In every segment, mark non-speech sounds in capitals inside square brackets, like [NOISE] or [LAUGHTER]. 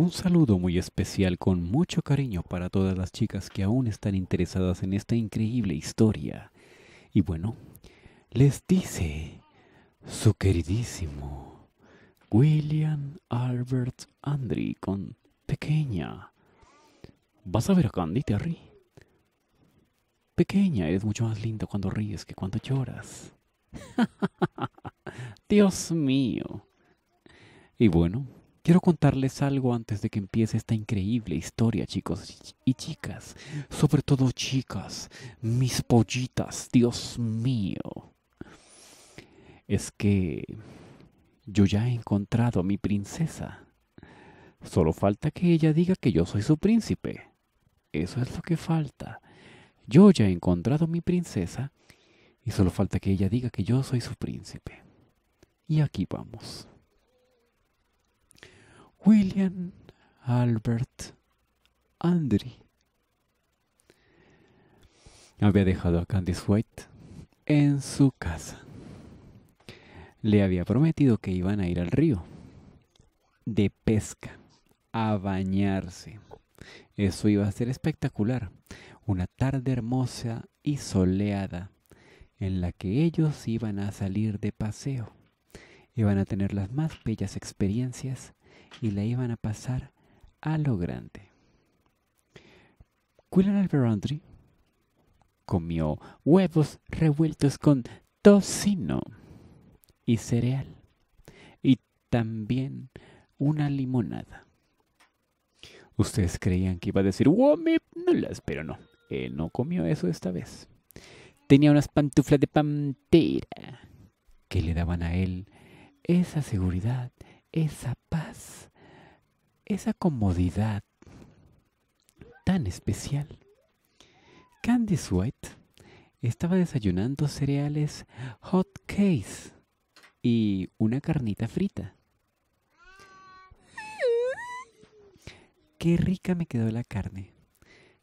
Un saludo muy especial con mucho cariño para todas las chicas que aún están interesadas en esta increíble historia. Y bueno, les dice su queridísimo William Albert Andry con Pequeña. ¿Vas a ver a Candy, Terry? Pequeña, eres mucho más linda cuando ríes que cuando lloras. [LAUGHS] Dios mío. Y bueno, Quiero contarles algo antes de que empiece esta increíble historia, chicos y chicas. Sobre todo chicas, mis pollitas, Dios mío. Es que yo ya he encontrado a mi princesa. Solo falta que ella diga que yo soy su príncipe. Eso es lo que falta. Yo ya he encontrado a mi princesa y solo falta que ella diga que yo soy su príncipe. Y aquí vamos. William Albert Andry. Había dejado a Candice White en su casa. Le había prometido que iban a ir al río de pesca a bañarse. Eso iba a ser espectacular. Una tarde hermosa y soleada en la que ellos iban a salir de paseo. Iban a tener las más bellas experiencias y la iban a pasar a lo grande. Quillan Alberandri comió huevos revueltos con tocino y cereal y también una limonada. Ustedes creían que iba a decir las pero no, él no comió eso esta vez. Tenía unas pantuflas de pantera que le daban a él esa seguridad, esa esa comodidad tan especial. Candice White estaba desayunando cereales hot cakes y una carnita frita. Qué rica me quedó la carne.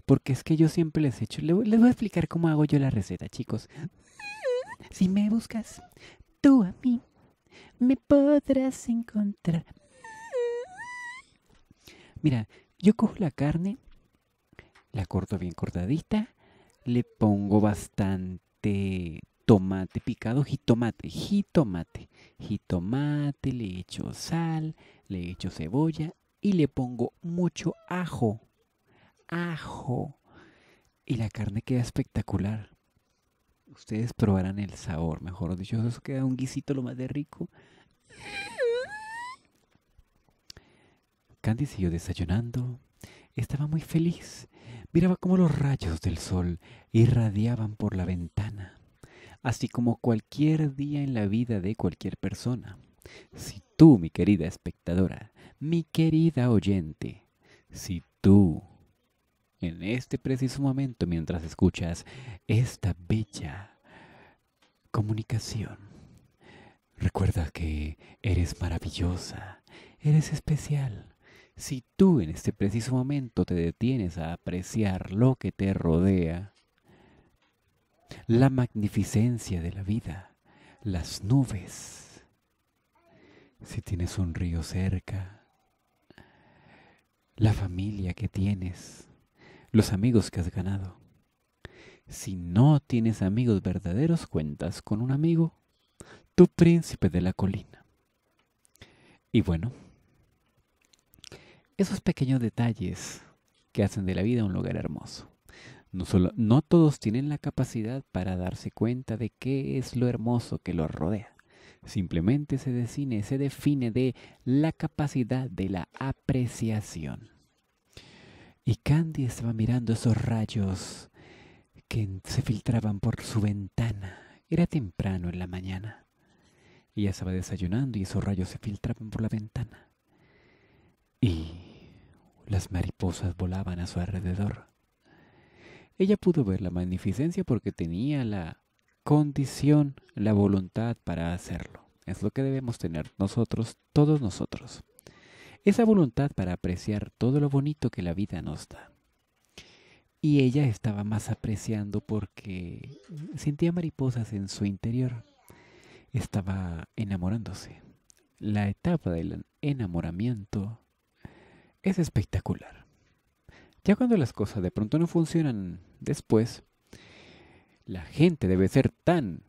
Porque es que yo siempre les he hecho... Les voy a explicar cómo hago yo la receta, chicos. Si me buscas, tú a mí me podrás encontrar. Mira, yo cojo la carne, la corto bien cortadita, le pongo bastante tomate picado, jitomate, jitomate, jitomate, le echo sal, le echo cebolla y le pongo mucho ajo, ajo. Y la carne queda espectacular. Ustedes probarán el sabor, mejor dicho, eso queda un guisito lo más de rico. Candy siguió desayunando, estaba muy feliz. Miraba cómo los rayos del sol irradiaban por la ventana, así como cualquier día en la vida de cualquier persona. Si tú, mi querida espectadora, mi querida oyente, si tú, en este preciso momento mientras escuchas esta bella comunicación, recuerda que eres maravillosa, eres especial si tú en este preciso momento te detienes a apreciar lo que te rodea, la magnificencia de la vida, las nubes, si tienes un río cerca, la familia que tienes, los amigos que has ganado. Si no tienes amigos verdaderos, cuentas con un amigo, tu príncipe de la colina. Y bueno, esos pequeños detalles que hacen de la vida un lugar hermoso. No, no todos tienen la capacidad para darse cuenta de qué es lo hermoso que los rodea. Simplemente se define, se define de la capacidad de la apreciación. Y Candy estaba mirando esos rayos que se filtraban por su ventana. Era temprano en la mañana. Ella estaba desayunando y esos rayos se filtraban por la ventana. Y las mariposas volaban a su alrededor. Ella pudo ver la magnificencia porque tenía la condición, la voluntad para hacerlo. Es lo que debemos tener nosotros, todos nosotros. Esa voluntad para apreciar todo lo bonito que la vida nos da. Y ella estaba más apreciando porque sentía mariposas en su interior. Estaba enamorándose. La etapa del enamoramiento es espectacular. Ya cuando las cosas de pronto no funcionan después, la gente debe ser tan...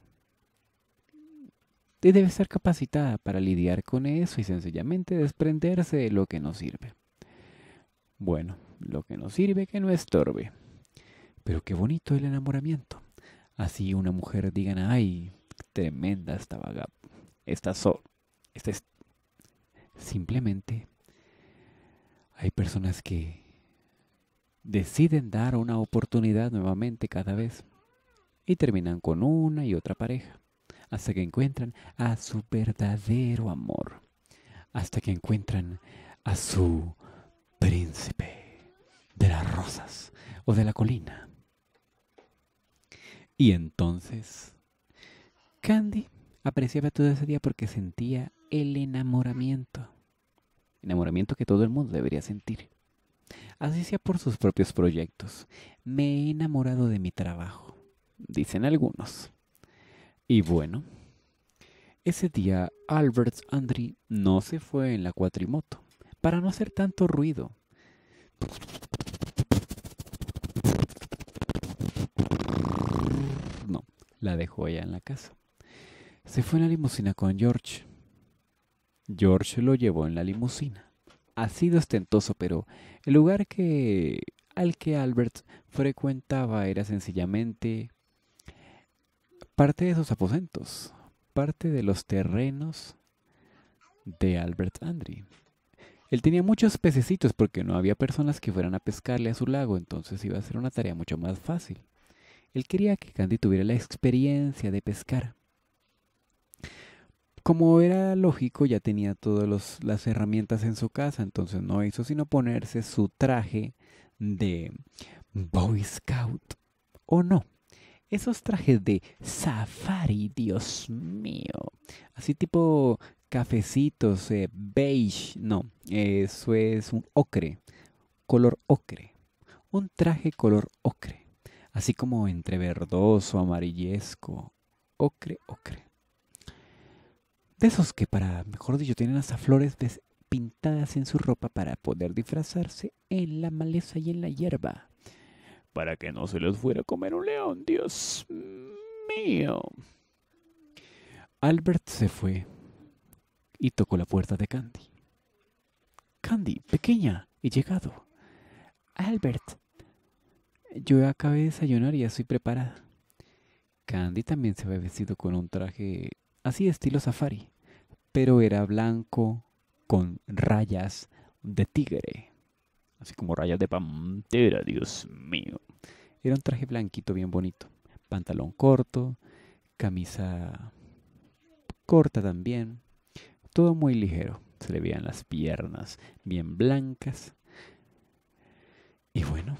debe ser capacitada para lidiar con eso y sencillamente desprenderse de lo que no sirve. Bueno, lo que no sirve que no estorbe. Pero qué bonito el enamoramiento. Así una mujer diga: ay, tremenda esta vaga, esta sol, esta es... Simplemente hay personas que deciden dar una oportunidad nuevamente cada vez y terminan con una y otra pareja hasta que encuentran a su verdadero amor, hasta que encuentran a su príncipe de las rosas o de la colina. Y entonces, Candy apreciaba todo ese día porque sentía el enamoramiento enamoramiento que todo el mundo debería sentir. Así sea por sus propios proyectos. Me he enamorado de mi trabajo, dicen algunos. Y bueno, ese día Albert Andri no se fue en la cuatrimoto, para no hacer tanto ruido. No, la dejó ella en la casa. Se fue en la limusina con George. George lo llevó en la limusina. Ha sido ostentoso, pero el lugar que al que Albert frecuentaba era sencillamente parte de sus aposentos, parte de los terrenos de Albert Andre. Él tenía muchos pececitos porque no había personas que fueran a pescarle a su lago, entonces iba a ser una tarea mucho más fácil. Él quería que Candy tuviera la experiencia de pescar. Como era lógico, ya tenía todas las herramientas en su casa, entonces no hizo sino ponerse su traje de Boy Scout. ¿O no? Esos trajes de safari, Dios mío. Así tipo cafecitos, eh, beige, no, eso es un ocre, color ocre. Un traje color ocre, así como entre verdoso, amarillesco, ocre, ocre. De esos que para, mejor dicho, tienen hasta flores pintadas en su ropa para poder disfrazarse en la maleza y en la hierba. Para que no se los fuera a comer un león, Dios mío. Albert se fue y tocó la puerta de Candy. Candy, pequeña, he llegado. Albert, yo acabé de desayunar y ya estoy preparada. Candy también se había vestido con un traje así estilo safari, pero era blanco con rayas de tigre, así como rayas de pantera, Dios mío. Era un traje blanquito bien bonito, pantalón corto, camisa corta también, todo muy ligero, se le veían las piernas bien blancas. Y bueno,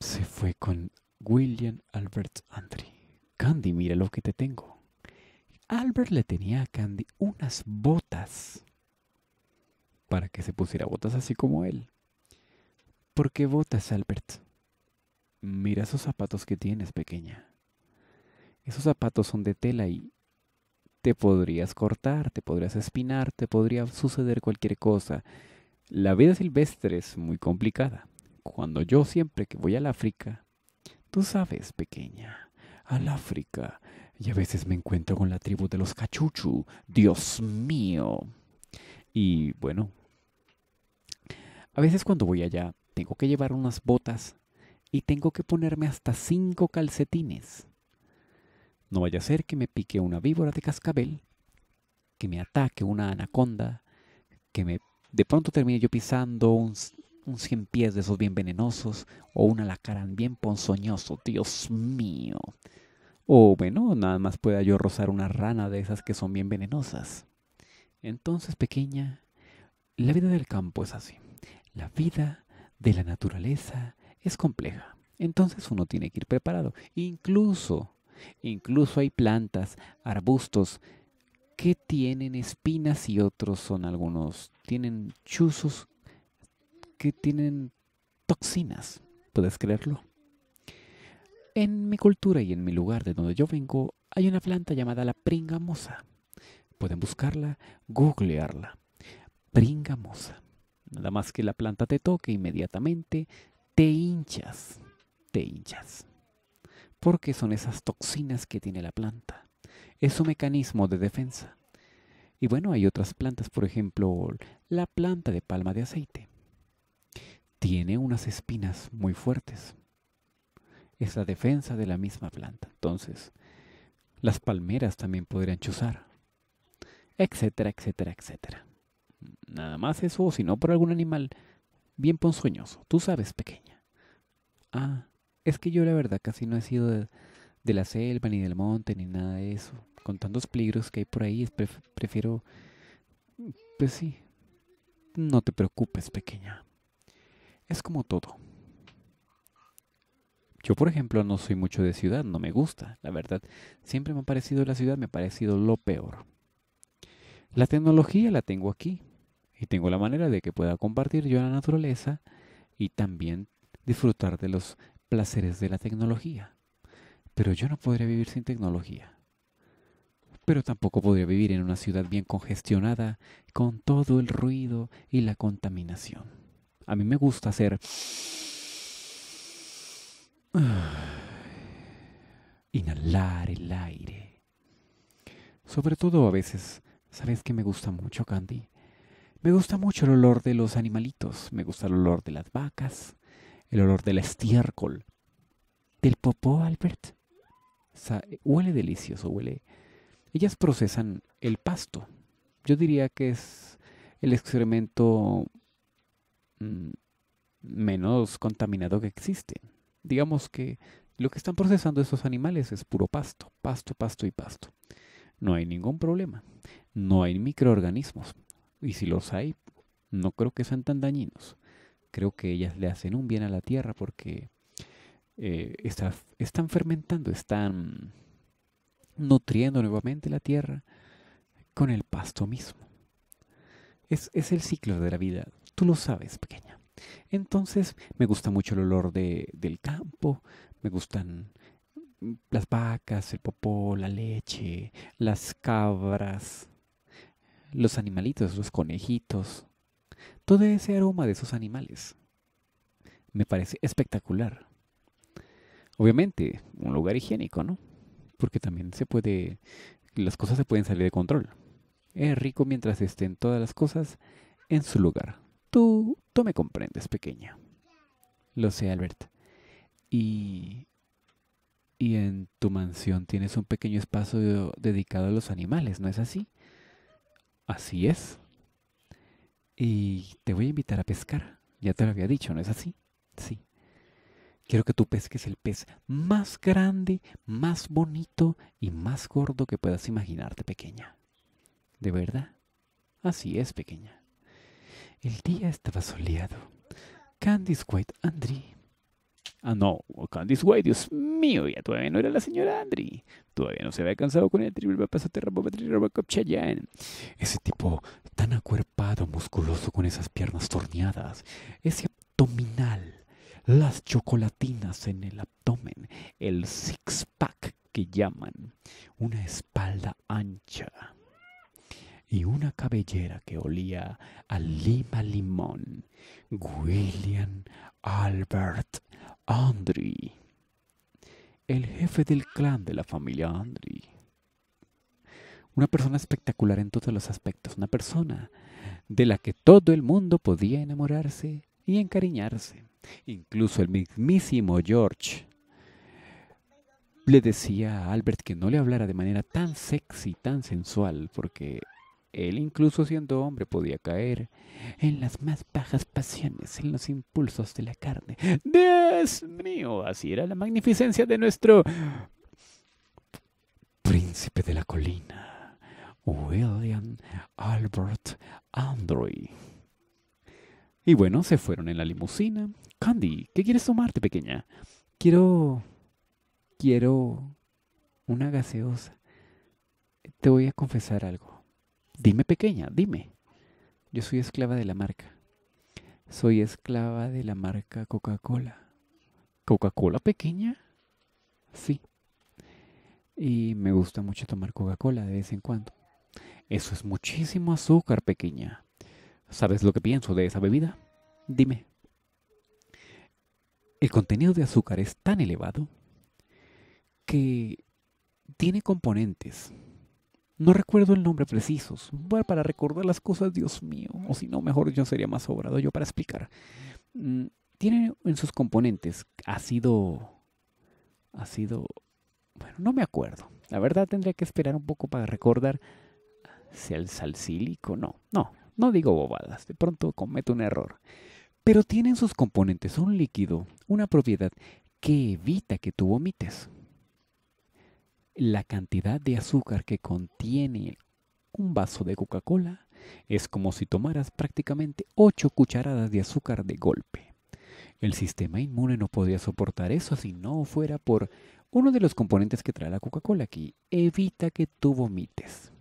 se fue con William Albert Andre. Candy, mira lo que te tengo. Albert le tenía a Candy unas botas para que se pusiera botas así como él. ¿Por qué botas, Albert? Mira esos zapatos que tienes, pequeña. Esos zapatos son de tela y te podrías cortar, te podrías espinar, te podría suceder cualquier cosa. La vida silvestre es muy complicada. Cuando yo siempre que voy al África, tú sabes, pequeña, al África, y a veces me encuentro con la tribu de los cachuchu. Dios mío. Y bueno, a veces cuando voy allá tengo que llevar unas botas y tengo que ponerme hasta cinco calcetines. No vaya a ser que me pique una víbora de cascabel, que me ataque una anaconda, que me de pronto termine yo pisando un, cien pies de esos bien venenosos o un alacarán bien ponzoñoso. Dios mío. O bueno, nada más pueda yo rozar una rana de esas que son bien venenosas. Entonces, pequeña, la vida del campo es así. La vida de la naturaleza es compleja. Entonces uno tiene que ir preparado. Incluso, incluso hay plantas, arbustos que tienen espinas y otros son algunos, tienen chuzos que tienen toxinas. ¿Puedes creerlo? En mi cultura y en mi lugar de donde yo vengo hay una planta llamada la pringamosa. Pueden buscarla, googlearla. Pringamosa. Nada más que la planta te toque inmediatamente, te hinchas, te hinchas. Porque son esas toxinas que tiene la planta. Es su mecanismo de defensa. Y bueno, hay otras plantas, por ejemplo, la planta de palma de aceite. Tiene unas espinas muy fuertes es la defensa de la misma planta. Entonces, las palmeras también podrían chuzar, etcétera, etcétera, etcétera. Nada más eso, o si no, por algún animal bien ponzoñoso. Tú sabes, pequeña. Ah, es que yo la verdad casi no he sido de, la selva, ni del monte, ni nada de eso. Con tantos peligros que hay por ahí, prefiero... Pues sí. No te preocupes, pequeña. Es como todo. Yo, por ejemplo, no soy mucho de ciudad, no me gusta, la verdad. Siempre me ha parecido la ciudad, me ha parecido lo peor. La tecnología la tengo aquí y tengo la manera de que pueda compartir yo la naturaleza y también disfrutar de los placeres de la tecnología. Pero yo no podría vivir sin tecnología. Pero tampoco podría vivir en una ciudad bien congestionada con todo el ruido y la contaminación. A mí me gusta hacer Inhalar el aire. Sobre todo a veces, ¿sabes que me gusta mucho, Candy? Me gusta mucho el olor de los animalitos, me gusta el olor de las vacas, el olor del estiércol, del popó, Albert. huele delicioso, huele. Ellas procesan el pasto. Yo diría que es el excremento mm, menos contaminado que existe digamos que lo que están procesando esos animales es puro pasto, pasto, pasto y pasto. No hay ningún problema. No hay microorganismos. Y si los hay, no creo que sean tan dañinos. Creo que ellas le hacen un bien a la tierra porque eh, están fermentando, están nutriendo nuevamente la tierra con el pasto mismo. Es, es el ciclo de la vida. Tú lo sabes, pequeña. Entonces me gusta mucho el olor de, del campo, me gustan mm, las vacas, el popó, la leche, las cabras, los animalitos, los conejitos, todo ese aroma de esos animales. Me parece espectacular. Obviamente, un lugar higiénico, ¿no? Porque también se puede, las cosas se pueden salir de control. Es rico mientras estén todas las cosas en su lugar. Tú, tú me comprendes, pequeña. Lo sé, Albert. Y... Y en tu mansión tienes un pequeño espacio dedicado a los animales, ¿no es así? Así es. Y te voy a invitar a pescar. Ya te lo había dicho, ¿no es así? Sí. Quiero que tú pesques el pez más grande, más bonito y más gordo que puedas imaginarte, pequeña. ¿De verdad? Así es, pequeña. El día estaba soleado. Candice White Andri. Ah, no, oh, Candice White, Dios mío, ya todavía no era la señora Andri. Todavía no se había cansado con el triple pasote Ese tipo tan acuerpado, musculoso, con esas piernas torneadas. Ese abdominal. Las chocolatinas en el abdomen. El six-pack que llaman. Una espalda ancha y una cabellera que olía a lima limón. William Albert Andre. el jefe del clan de la familia Andre. Una persona espectacular en todos los aspectos, una persona de la que todo el mundo podía enamorarse y encariñarse. Incluso el mismísimo George le decía a Albert que no le hablara de manera tan sexy, tan sensual, porque él incluso siendo hombre podía caer en las más bajas pasiones, en los impulsos de la carne. Dios mío, así era la magnificencia de nuestro príncipe de la colina, William Albert Androy. Y bueno, se fueron en la limusina. Candy, ¿qué quieres tomarte, pequeña? Quiero... quiero... una gaseosa. Te voy a confesar algo. Dime pequeña, dime. Yo soy esclava de la marca. Soy esclava de la marca Coca-Cola. ¿Coca-Cola pequeña? Sí. Y me gusta mucho tomar Coca-Cola de vez en cuando. Eso es muchísimo azúcar pequeña. ¿Sabes lo que pienso de esa bebida? Dime. El contenido de azúcar es tan elevado que tiene componentes no recuerdo el nombre preciso. Para recordar las cosas, Dios mío. O si no, mejor yo sería más sobrado yo para explicar. Mm, tiene en sus componentes ha sido, Bueno, no me acuerdo. La verdad tendría que esperar un poco para recordar si el salsílico. No, no, no digo bobadas. De pronto cometo un error. Pero tiene en sus componentes un líquido, una propiedad que evita que tú vomites la cantidad de azúcar que contiene un vaso de Coca-Cola es como si tomaras prácticamente 8 cucharadas de azúcar de golpe. El sistema inmune no podría soportar eso si no fuera por uno de los componentes que trae la Coca-Cola aquí. Evita que tú vomites.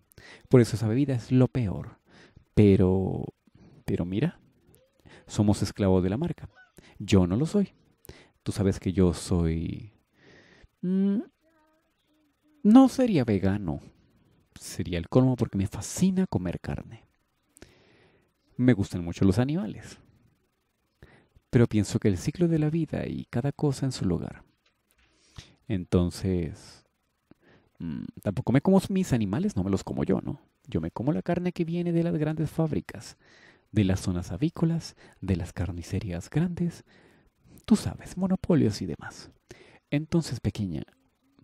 Por eso esa bebida es lo peor. Pero, pero mira, somos esclavos de la marca. Yo no lo soy. Tú sabes que yo soy... Mm, no sería vegano, sería el colmo porque me fascina comer carne. Me gustan mucho los animales, pero pienso que el ciclo de la vida y cada cosa en su lugar. Entonces, mm, tampoco me como mis animales, no me los como yo, ¿no? Yo me como la carne que viene de las grandes fábricas, de las zonas avícolas, de las carnicerías grandes, tú sabes, monopolios y demás. Entonces, pequeña,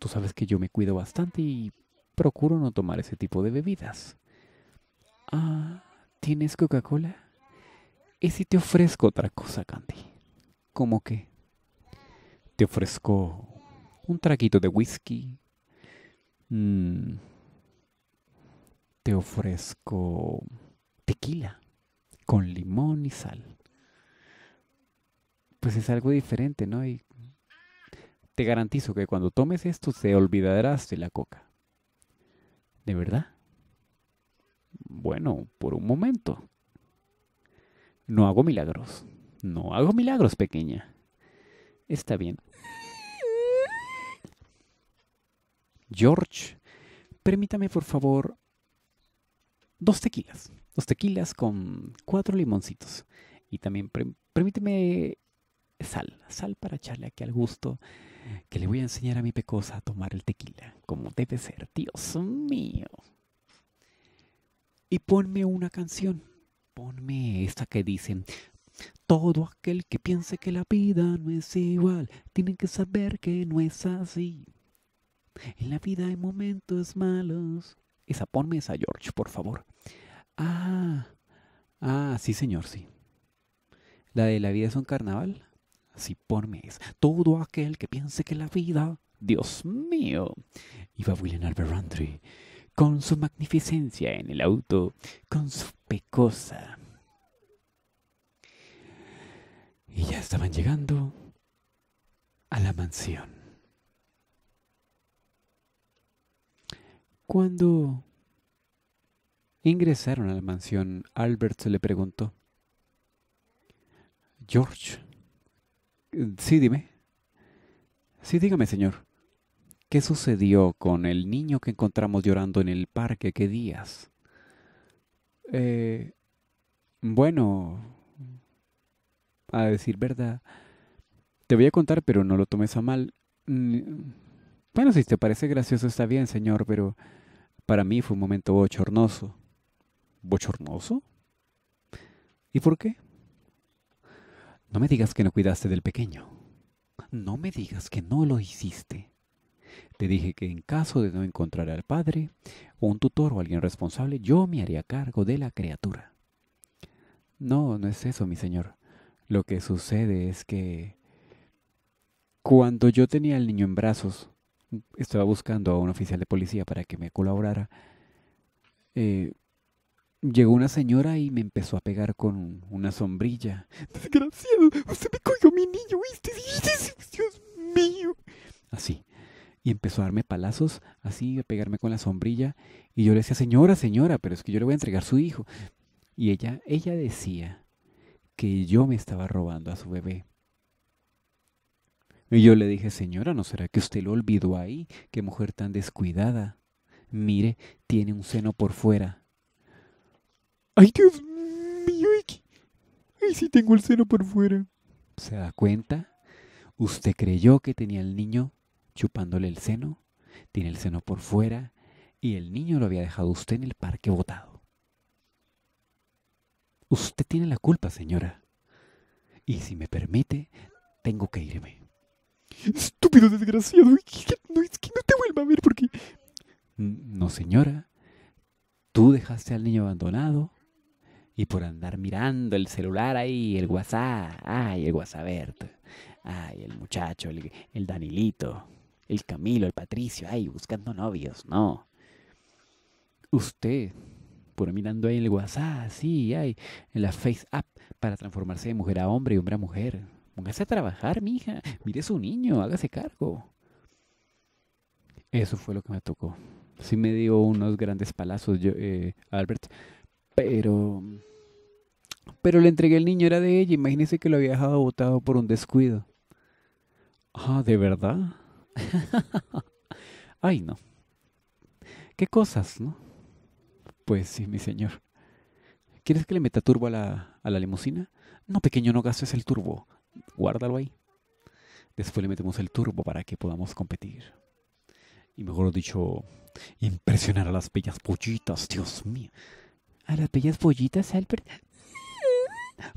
tú sabes que yo me cuido bastante y procuro no tomar ese tipo de bebidas. Ah, ¿tienes Coca-Cola? ¿Y si te ofrezco otra cosa, Candy? ¿Cómo que? Te ofrezco un traguito de whisky. Mm. Te ofrezco tequila con limón y sal. Pues es algo diferente, ¿no? Te garantizo que cuando tomes esto te olvidarás de la coca. ¿De verdad? Bueno, por un momento. No hago milagros. No hago milagros, pequeña. Está bien. George, permítame por favor dos tequilas. Dos tequilas con cuatro limoncitos. Y también permíteme sal. Sal para echarle aquí al gusto que le voy a enseñar a mi pecosa a tomar el tequila, como debe ser, Dios mío. Y ponme una canción, ponme esta que dicen todo aquel que piense que la vida no es igual, tiene que saber que no es así. En la vida hay momentos malos. Esa, ponme esa, George, por favor. Ah, ah, sí, señor, sí. La de la vida es un carnaval si por mes. Todo aquel que piense que la vida, Dios mío, iba William Rundry con su magnificencia en el auto, con su pecosa. Y ya estaban llegando a la mansión. Cuando ingresaron a la mansión, Albert se le preguntó, George, Sí, dime. Sí, dígame, señor. ¿Qué sucedió con el niño que encontramos llorando en el parque? ¿Qué días? Eh, bueno, a decir verdad, te voy a contar, pero no lo tomes a mal. Bueno, si te parece gracioso está bien, señor, pero para mí fue un momento bochornoso. ¿Bochornoso? ¿Y por qué? No me digas que no cuidaste del pequeño. No me digas que no lo hiciste. Te dije que en caso de no encontrar al padre, o un tutor o alguien responsable, yo me haría cargo de la criatura. No, no es eso, mi señor. Lo que sucede es que... Cuando yo tenía al niño en brazos, estaba buscando a un oficial de policía para que me colaborara. Eh, Llegó una señora y me empezó a pegar con una sombrilla. Desgraciado, usted me cogió mi niño, ¿viste? [LAUGHS] Dios mío. Así. Y empezó a darme palazos, así, a pegarme con la sombrilla. Y yo le decía, señora, señora, pero es que yo le voy a entregar su hijo. Y ella, ella decía que yo me estaba robando a su bebé. Y yo le dije, señora, ¿no será que usted lo olvidó ahí? Qué mujer tan descuidada. Mire, tiene un seno por fuera ¡Ay, Dios mío! ¡Ay, sí tengo el seno por fuera! ¿Se da cuenta? Usted creyó que tenía el niño chupándole el seno, tiene el seno por fuera y el niño lo había dejado usted en el parque botado. Usted tiene la culpa, señora. Y si me permite, tengo que irme. Estúpido desgraciado, no, es que no te vuelva a ver porque... No, señora. Tú dejaste al niño abandonado y por andar mirando el celular ahí, el WhatsApp, ay, el WhatsApp. ay, el muchacho, el, Danilito, el Camilo, el Patricio, ay, buscando novios, no. Usted, por mirando ahí el WhatsApp, sí, ay, en la Face App, para transformarse de mujer a hombre y hombre a mujer. Póngase a trabajar, mija. Mire a su niño, hágase cargo. Eso fue lo que me tocó. Sí me dio unos grandes palazos, yo, eh, Albert, pero. Pero le entregué el niño, era de ella. Imagínese que lo había dejado botado por un descuido. Ah, ¿de verdad? [LAUGHS] Ay, no. ¿Qué cosas, no? Pues sí, mi señor. ¿Quieres que le meta turbo a la, a la limusina? No, pequeño, no gastes el turbo. Guárdalo ahí. Después le metemos el turbo para que podamos competir. Y mejor dicho, impresionar a las bellas pollitas, Dios mío. ¿A las bellas pollitas, Albert?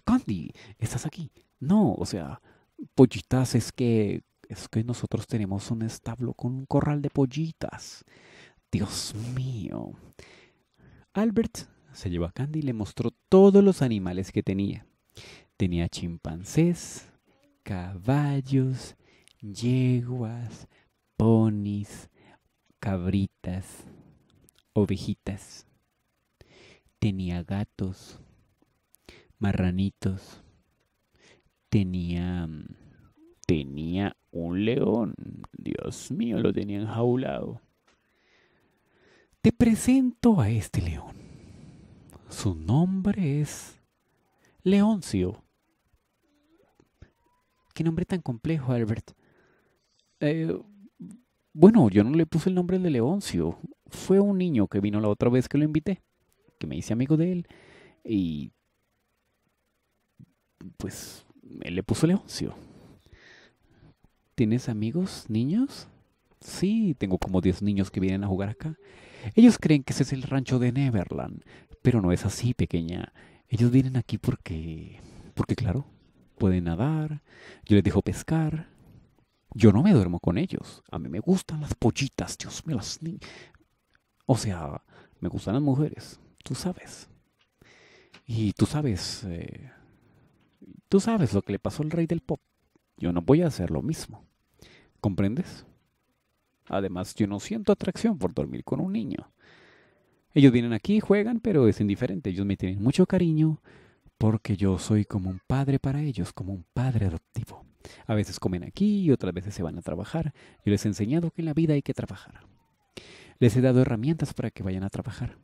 Candy, estás aquí. No, o sea, pollitas es que es que nosotros tenemos un establo con un corral de pollitas. Dios mío. Albert se llevó a Candy y le mostró todos los animales que tenía. Tenía chimpancés, caballos, yeguas, ponis, cabritas, ovejitas, tenía gatos, marranitos, tenía mm, tenía un león. Dios mío, lo tenía enjaulado. Te presento a este león. Su nombre es Leoncio. Qué nombre tan complejo, Albert. Eh, bueno, yo no le puse el nombre de Leoncio. Fue un niño que vino la otra vez que lo invité que me hice amigo de él y pues él le puso Leoncio. ¿Tienes amigos, niños? Sí, tengo como 10 niños que vienen a jugar acá. Ellos creen que ese es el rancho de Neverland, pero no es así, pequeña. Ellos vienen aquí porque, porque claro, pueden nadar, yo les dejo pescar. Yo no me duermo con ellos. A mí me gustan las pollitas, Dios me las... O sea, me gustan las mujeres tú sabes. Y tú sabes, eh, tú sabes lo que le pasó al rey del pop. Yo no voy a hacer lo mismo. ¿Comprendes? Además, yo no siento atracción por dormir con un niño. Ellos vienen aquí, juegan, pero es indiferente. Ellos me tienen mucho cariño porque yo soy como un padre para ellos, como un padre adoptivo. A veces comen aquí y otras veces se van a trabajar. Yo les he enseñado que en la vida hay que trabajar. Les he dado herramientas para que vayan a trabajar.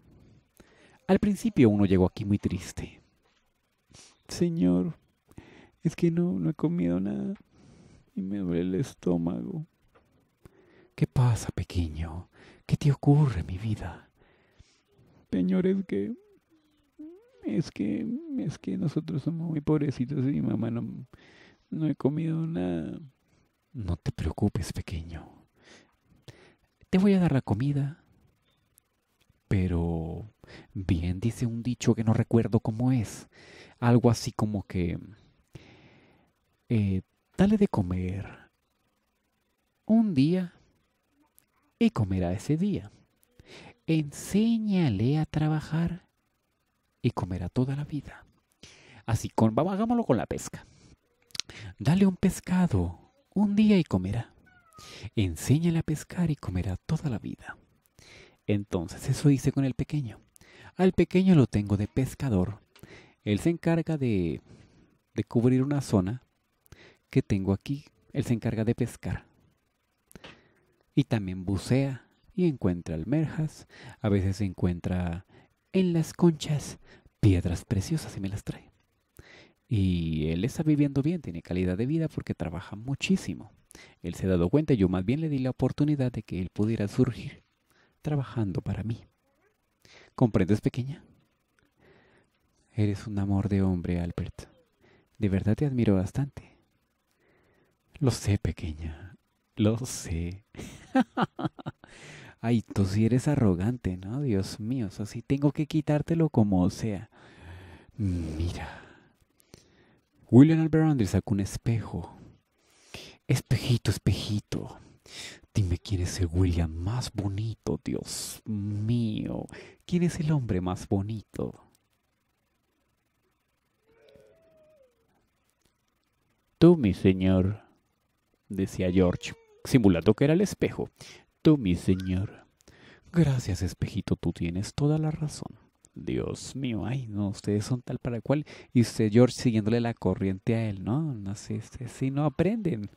Al principio uno llegó aquí muy triste. Señor, es que no, no he comido nada y me duele el estómago. ¿Qué pasa, pequeño? ¿Qué te ocurre, mi vida? Señor, es que... Es que... Es que nosotros somos muy pobrecitos y mi mamá no... No he comido nada. No te preocupes, pequeño. Te voy a dar la comida pero bien dice un dicho que no recuerdo cómo es. Algo así como que... Eh, dale de comer un día y comerá ese día. Enséñale a trabajar y comerá toda la vida. Así, con, vamos, hagámoslo con la pesca. Dale un pescado un día y comerá. Enséñale a pescar y comerá toda la vida. Entonces eso hice con el pequeño. Al pequeño lo tengo de pescador. Él se encarga de, cubrir una zona que tengo aquí. Él se encarga de pescar. Y también bucea y encuentra almerjas. A veces se encuentra en las conchas piedras preciosas y me las trae. Y él está viviendo bien, tiene calidad de vida porque trabaja muchísimo. Él se ha dado cuenta, yo más bien le di la oportunidad de que él pudiera surgir trabajando para mí. ¿Comprendes, pequeña? Eres un amor de hombre, Albert. De verdad te admiro bastante. Lo sé, pequeña. Lo sé. [LAUGHS] Ay, tú sí eres arrogante, ¿no? Dios mío, o así tengo que quitártelo como sea. Mira. William Albert sacó un espejo. Espejito, espejito. Dime quién es el William más bonito, Dios mío. ¿Quién es el hombre más bonito? Tú, mi señor, decía George, simulando que era el espejo. Tú, mi señor. Gracias, espejito, tú tienes toda la razón. Dios mío, ay, no, ustedes son tal para cual. Y usted, George, siguiéndole la corriente a él, ¿no? No sé, si no aprenden.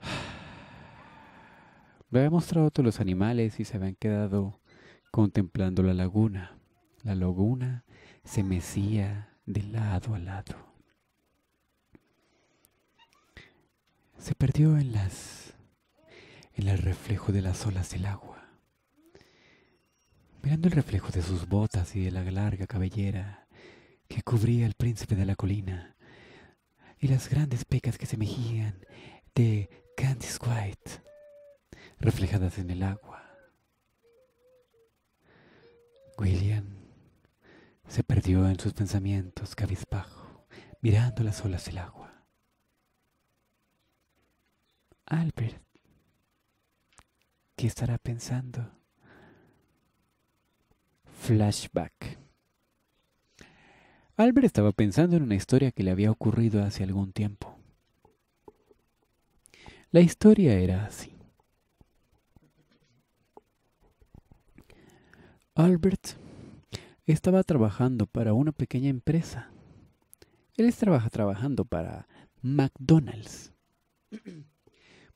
[SIGHS] Me había mostrado todos los animales y se habían quedado contemplando la laguna. La laguna se mecía de lado a lado. Se perdió en las en el reflejo de las olas del agua. Mirando el reflejo de sus botas y de la larga cabellera que cubría al príncipe de la colina, y las grandes pecas que se mejían de Candice White, reflejadas en el agua. William se perdió en sus pensamientos cabizbajo, mirando las olas del agua. Albert, ¿qué estará pensando? Flashback. Albert estaba pensando en una historia que le había ocurrido hace algún tiempo. La historia era así. Albert estaba trabajando para una pequeña empresa. Él estaba trabajando para McDonald's.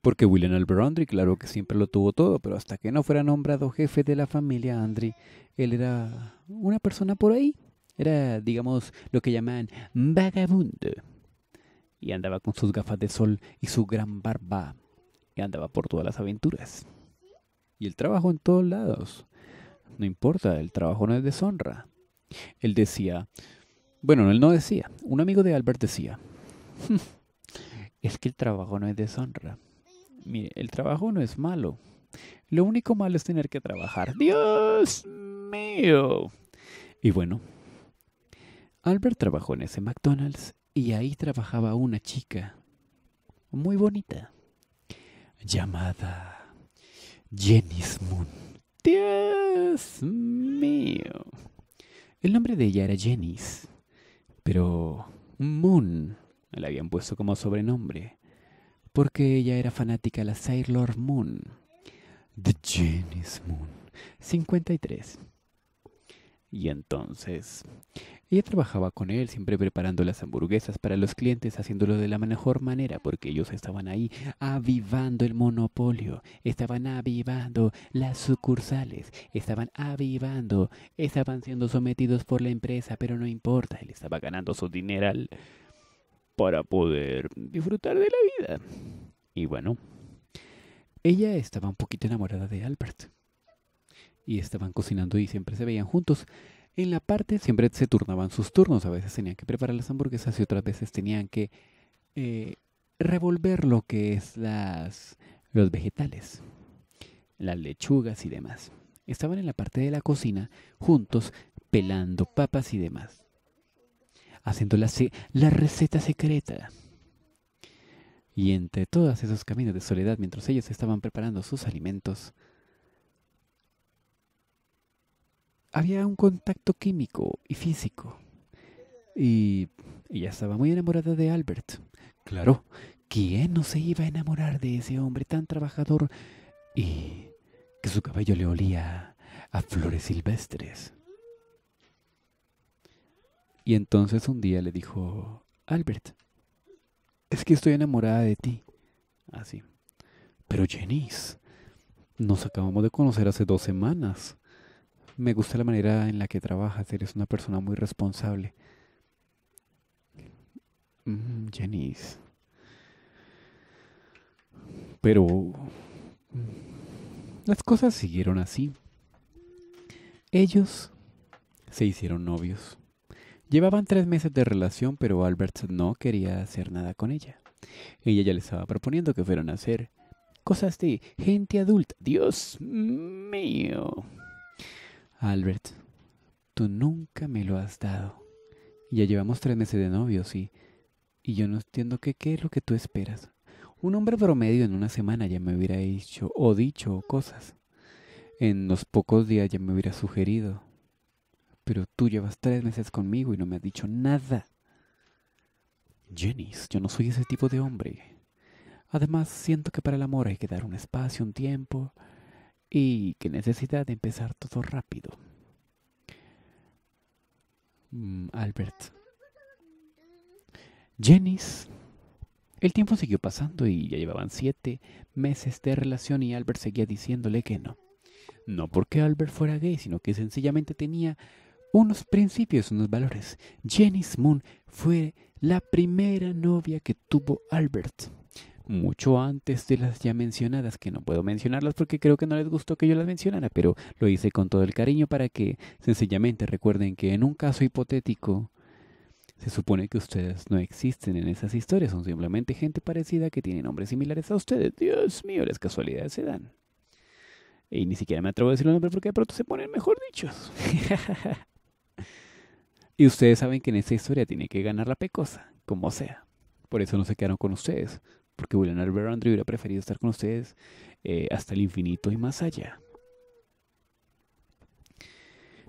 Porque William Albert Andre, claro que siempre lo tuvo todo, pero hasta que no fuera nombrado jefe de la familia Andre, él era una persona por ahí. Era, digamos, lo que llaman vagabundo y andaba con sus gafas de sol y su gran barba y andaba por todas las aventuras. Y el trabajo en todos lados. No importa, el trabajo no es deshonra. Él decía, bueno, él no decía, un amigo de Albert decía, hmm, es que el trabajo no es deshonra. Mire, el trabajo no es malo. Lo único malo es tener que trabajar. Dios mío. Y bueno, Albert trabajó en ese McDonald's y ahí trabajaba una chica muy bonita llamada Jenny Moon. Dios mío. El nombre de ella era Jennys, pero Moon la habían puesto como sobrenombre, porque ella era fanática de la Sailor Moon. The Janice Moon 53. Y entonces, ella trabajaba con él, siempre preparando las hamburguesas para los clientes, haciéndolo de la mejor manera, porque ellos estaban ahí avivando el monopolio, estaban avivando las sucursales, estaban avivando, estaban siendo sometidos por la empresa, pero no importa, él estaba ganando su dinero para poder disfrutar de la vida. Y bueno, ella estaba un poquito enamorada de Albert. Y estaban cocinando y siempre se veían juntos. En la parte siempre se turnaban sus turnos. A veces tenían que preparar las hamburguesas y otras veces tenían que eh, revolver lo que es las, los vegetales, las lechugas y demás. Estaban en la parte de la cocina juntos pelando papas y demás. Haciendo la, la receta secreta. Y entre todos esos caminos de soledad, mientras ellos estaban preparando sus alimentos, había un contacto químico y físico. Y ella estaba muy enamorada de Albert. Claro, ¿quién no se iba a enamorar de ese hombre tan trabajador y que su cabello le olía a flores silvestres? Y entonces un día le dijo, Albert, es que estoy enamorada de ti. Así. Pero Jenice, nos acabamos de conocer hace dos semanas. Me gusta la manera en la que trabajas, eres una persona muy responsable. Mm, Janice. Pero mm, las cosas siguieron así. Ellos se hicieron novios. Llevaban tres meses de relación, pero Albert no quería hacer nada con ella. Ella ya le estaba proponiendo que fueran a hacer cosas de gente adulta. Dios mío. Albert, tú nunca me lo has dado. ya llevamos tres meses de novios y, y yo no entiendo qué es lo que tú esperas. Un hombre promedio en una semana ya me hubiera dicho o dicho cosas. En los pocos días ya me hubiera sugerido. Pero tú llevas tres meses conmigo y no me has dicho nada. Jenny, yo no soy ese tipo de hombre. Además, siento que para el amor hay que dar un espacio, un tiempo y que necesidad de empezar todo rápido. Mm, Albert. Janice. El tiempo siguió pasando y ya llevaban siete meses de relación y Albert seguía diciéndole que no. No porque Albert fuera gay, sino que sencillamente tenía unos principios, unos valores. Janice Moon fue la primera novia que tuvo Albert mucho antes de las ya mencionadas, que no puedo mencionarlas porque creo que no les gustó que yo las mencionara, pero lo hice con todo el cariño para que sencillamente recuerden que en un caso hipotético se supone que ustedes no existen en esas historias, son simplemente gente parecida que tiene nombres similares a ustedes. Dios mío, las casualidades se dan. Y ni siquiera me atrevo a decir los nombres porque de pronto se ponen mejor dichos. [LAUGHS] y ustedes saben que en esa historia tiene que ganar la pecosa, como sea. Por eso no se quedaron con ustedes porque William Albert Andrew hubiera preferido estar con ustedes eh, hasta el infinito y más allá.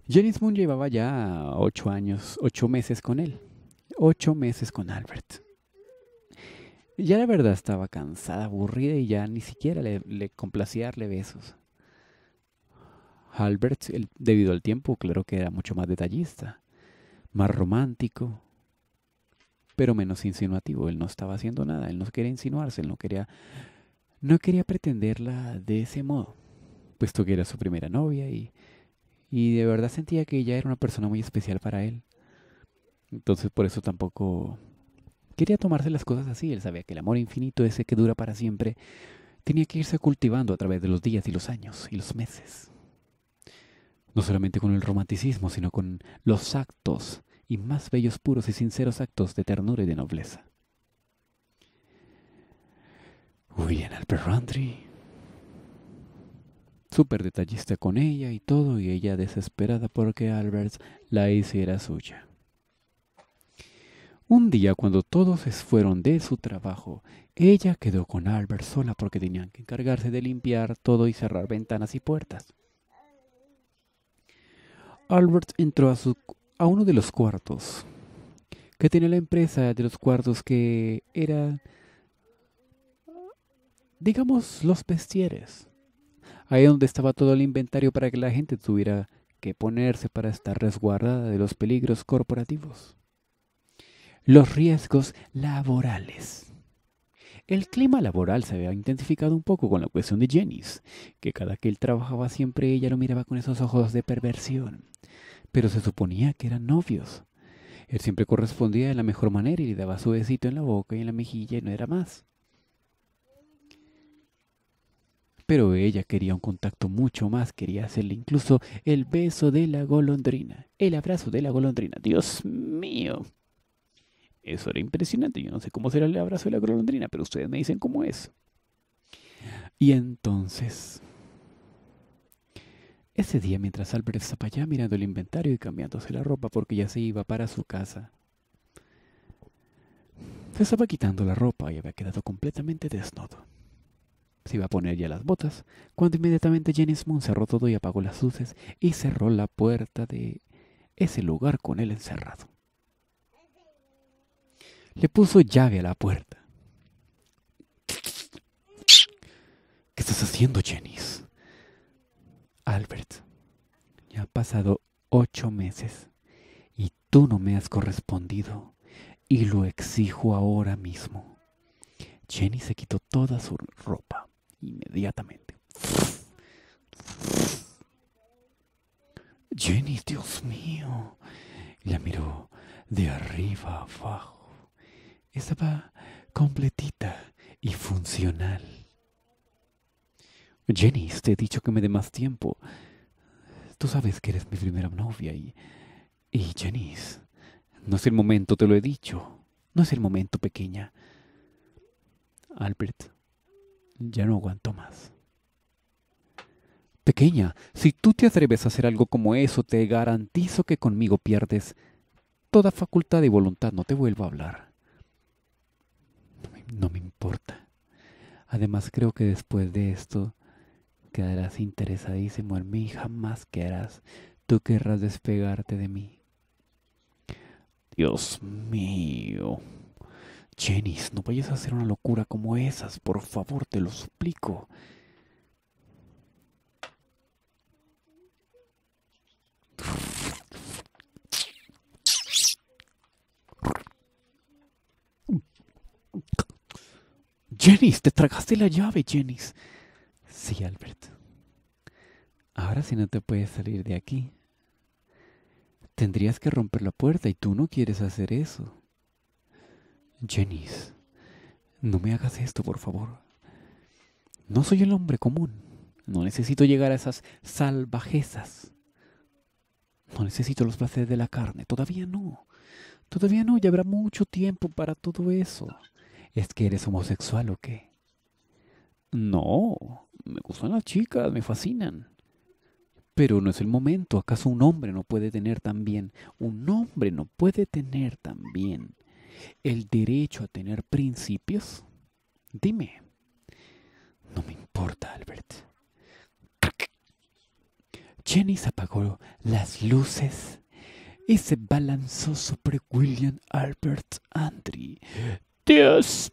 Janice Moon llevaba ya ocho años, ocho meses con él, ocho meses con Albert. Ya la verdad estaba cansada, aburrida y ya ni siquiera le, le complacía darle besos. Albert, debido al tiempo, claro que era mucho más detallista, más romántico, pero menos insinuativo. Él no estaba haciendo nada, él no quería insinuarse, él no quería, no quería pretenderla de ese modo, puesto que era su primera novia y, y de verdad sentía que ella era una persona muy especial para él. Entonces por eso tampoco quería tomarse las cosas así. Él sabía que el amor infinito, ese que dura para siempre, tenía que irse cultivando a través de los días y los años y los meses. No solamente con el romanticismo, sino con los actos y más bellos puros y sinceros actos de ternura y de nobleza. William Albert Rundry. Súper detallista con ella y todo, y ella desesperada porque Albert la hiciera suya. Un día, cuando todos se fueron de su trabajo, ella quedó con Albert sola porque tenían que encargarse de limpiar todo y cerrar ventanas y puertas. Albert entró a su a uno de los cuartos que tenía la empresa, de los cuartos que era, digamos, los vestieres. Ahí donde estaba todo el inventario para que la gente tuviera que ponerse para estar resguardada de los peligros corporativos. Los riesgos laborales. El clima laboral se había intensificado un poco con la cuestión de Jennys, que cada que él trabajaba siempre ella lo miraba con esos ojos de perversión pero se suponía que eran novios. Él siempre correspondía de la mejor manera y le daba su besito en la boca y en la mejilla y no era más. Pero ella quería un contacto mucho más, quería hacerle incluso el beso de la golondrina, el abrazo de la golondrina. Dios mío. Eso era impresionante. Yo no sé cómo será el abrazo de la golondrina, pero ustedes me dicen cómo es. Y entonces ese día, mientras Albert estaba allá mirando el inventario y cambiándose la ropa porque ya se iba para su casa, se estaba quitando la ropa y había quedado completamente desnudo. Se iba a poner ya las botas, cuando inmediatamente Jenny Moon cerró todo y apagó las luces y cerró la puerta de ese lugar con él encerrado. Le puso llave a la puerta. ¿Qué estás haciendo, Jenny Albert, ya ha pasado ocho meses y tú no me has correspondido y lo exijo ahora mismo. Jenny se quitó toda su ropa inmediatamente. Jenny, Dios mío. La miró de arriba abajo. Estaba completita y funcional. Jenny, te he dicho que me dé más tiempo. Tú sabes que eres mi primera novia y... Y Jenny, no es el momento, te lo he dicho. No es el momento, pequeña. Albert ya no aguanto más. Pequeña, si tú te atreves a hacer algo como eso, te garantizo que conmigo pierdes toda facultad y voluntad. No te vuelvo a hablar. no me importa. Además, creo que después de esto quedarás interesadísimo en mí, jamás querrás, tú querrás despegarte de mí. Dios mío. Jenis, no vayas a hacer una locura como esas, por favor, te lo suplico. Jenis, te tragaste la llave, Jenis. Sí, Albert. Ahora si no te puedes salir de aquí, tendrías que romper la puerta y tú no quieres hacer eso. Jennings, no me hagas esto, por favor. No soy el hombre común. No necesito llegar a esas salvajezas. No necesito los placeres de la carne. Todavía no. Todavía no. Ya habrá mucho tiempo para todo eso. ¿Es que eres homosexual o qué? No me gustan las chicas, me fascinan. Pero no es el momento. ¿Acaso un hombre no puede tener también? Un hombre no puede tener también el derecho a tener principios. Dime. No me importa, Albert. Jenny apagó las luces y se balanzó sobre William Albert Andry. Dios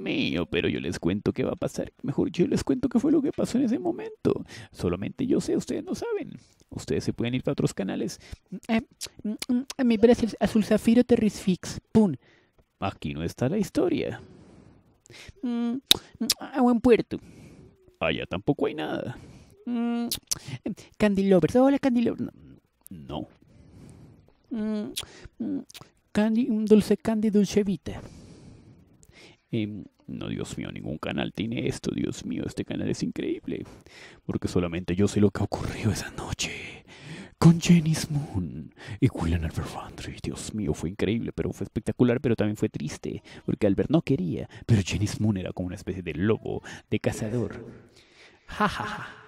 mío, pero yo les cuento qué va a pasar. Mejor yo les cuento qué fue lo que pasó en ese momento. Solamente yo sé, ustedes no saben. Ustedes se pueden ir para otros canales. a eh, mm, mm, mi Brasil azul zafiro fix Pum. Aquí no está la historia. Mm, a buen puerto. Allá tampoco hay nada. candilover candy Lovers. Hola, Candy Lovers. No. un dulce candy dulce vita no, Dios mío, ningún canal tiene esto, Dios mío, este canal es increíble. Porque solamente yo sé lo que ocurrió esa noche. Con Janice Moon y William Albert Dios mío, fue increíble, pero fue espectacular, pero también fue triste. Porque Albert no quería, pero Janice Moon era como una especie de lobo, de cazador. Ja,